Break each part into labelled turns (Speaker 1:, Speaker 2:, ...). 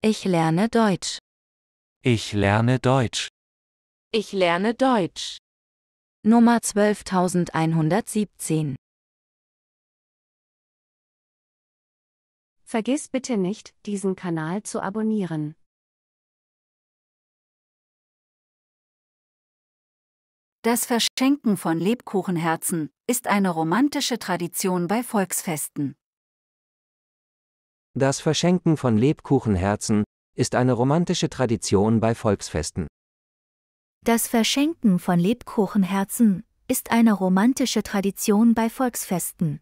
Speaker 1: Ich lerne Deutsch.
Speaker 2: Ich lerne Deutsch.
Speaker 1: Ich lerne Deutsch. Nummer 12117. Vergiss bitte nicht, diesen Kanal zu abonnieren. Das Verschenken von Lebkuchenherzen ist eine romantische Tradition bei Volksfesten.
Speaker 2: Das Verschenken von Lebkuchenherzen ist eine romantische Tradition bei Volksfesten.
Speaker 3: Das Verschenken von Lebkuchenherzen ist eine romantische Tradition bei Volksfesten.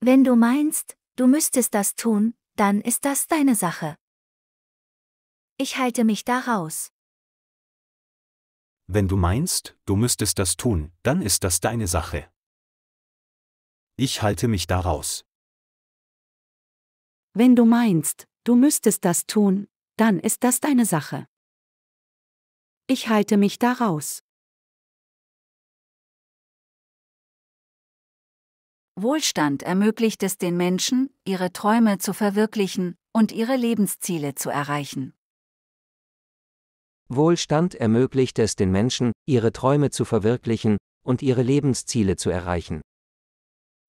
Speaker 1: Wenn du meinst, du müsstest
Speaker 3: das tun, dann ist das deine Sache. Ich halte mich daraus.
Speaker 2: Wenn du meinst, du müsstest das tun, dann ist das deine Sache. Ich halte mich daraus.
Speaker 1: Wenn du meinst, du müsstest das tun, dann ist das deine Sache. Ich halte mich daraus. Wohlstand ermöglicht es den Menschen, ihre Träume zu verwirklichen und ihre Lebensziele zu erreichen.
Speaker 2: Wohlstand ermöglicht es den Menschen, ihre Träume zu verwirklichen und ihre Lebensziele zu erreichen.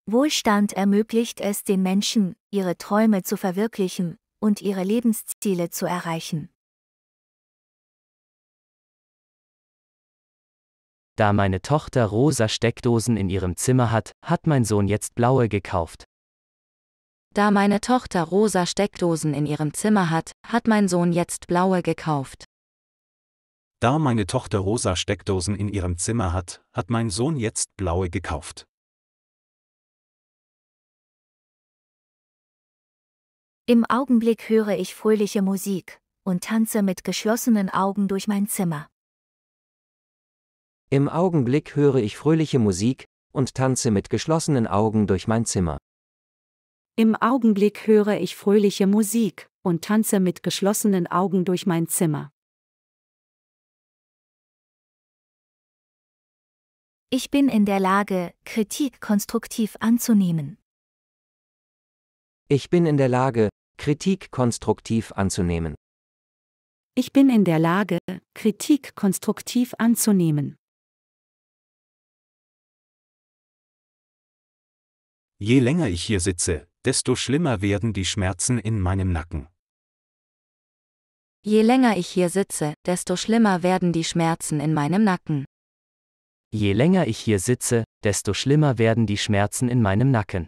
Speaker 3: Wohlstand ermöglicht es den Menschen, ihre Träume zu verwirklichen und ihre Lebensziele zu erreichen.
Speaker 2: Da meine Tochter rosa Steckdosen in ihrem Zimmer hat, hat mein Sohn jetzt blaue gekauft.
Speaker 3: Da meine Tochter rosa Steckdosen in ihrem Zimmer hat, hat mein Sohn jetzt blaue gekauft.
Speaker 2: Da meine Tochter rosa Steckdosen in ihrem Zimmer hat, hat mein Sohn jetzt
Speaker 1: blaue gekauft.
Speaker 3: Im Augenblick höre ich fröhliche Musik und tanze mit geschlossenen Augen durch mein Zimmer.
Speaker 2: Im Augenblick höre ich fröhliche Musik und tanze mit geschlossenen Augen durch mein Zimmer.
Speaker 3: Im Augenblick höre ich fröhliche Musik und tanze mit geschlossenen Augen durch mein Zimmer.
Speaker 1: Ich bin in der
Speaker 3: Lage, Kritik konstruktiv anzunehmen.
Speaker 2: Ich bin in der Lage, Kritik konstruktiv anzunehmen.
Speaker 3: Ich bin in der Lage,
Speaker 1: Kritik konstruktiv anzunehmen. Je länger ich hier sitze, desto schlimmer werden
Speaker 2: die Schmerzen in meinem Nacken.
Speaker 3: Je länger ich hier sitze, desto schlimmer werden die Schmerzen in meinem Nacken.
Speaker 2: Je länger ich hier sitze, desto schlimmer werden die Schmerzen in meinem Nacken.